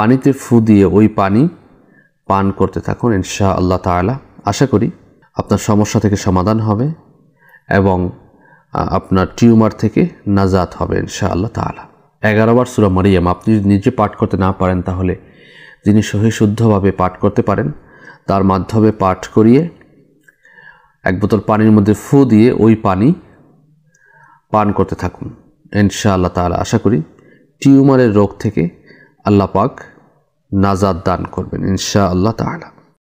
পানিতে ফু দিয়ে ওই পানি পান করতে থাকুন ইনশা আল্লাহ তালা আশা করি আপনার সমস্যা থেকে সমাধান হবে এবং আপনার টিউমার থেকে নাজাত হবে ইনশা আল্লাহ তালা এগারোবার সুরা মারিয়াম আপনি যদি নিজে পাঠ করতে না পারেন তাহলে যিনি সহি শুদ্ধভাবে পাঠ করতে পারেন তার মাধ্যমে পাঠ করিয়ে এক বোতল পানির মধ্যে ফু দিয়ে ওই পানি পান করতে থাকুন ইনশা আল্লাহ তালা আশা করি টিউমারের রোগ থেকে আল্লাহ পাক নাজাদ দান করবেন ইনশা আল্লাহ তাহলে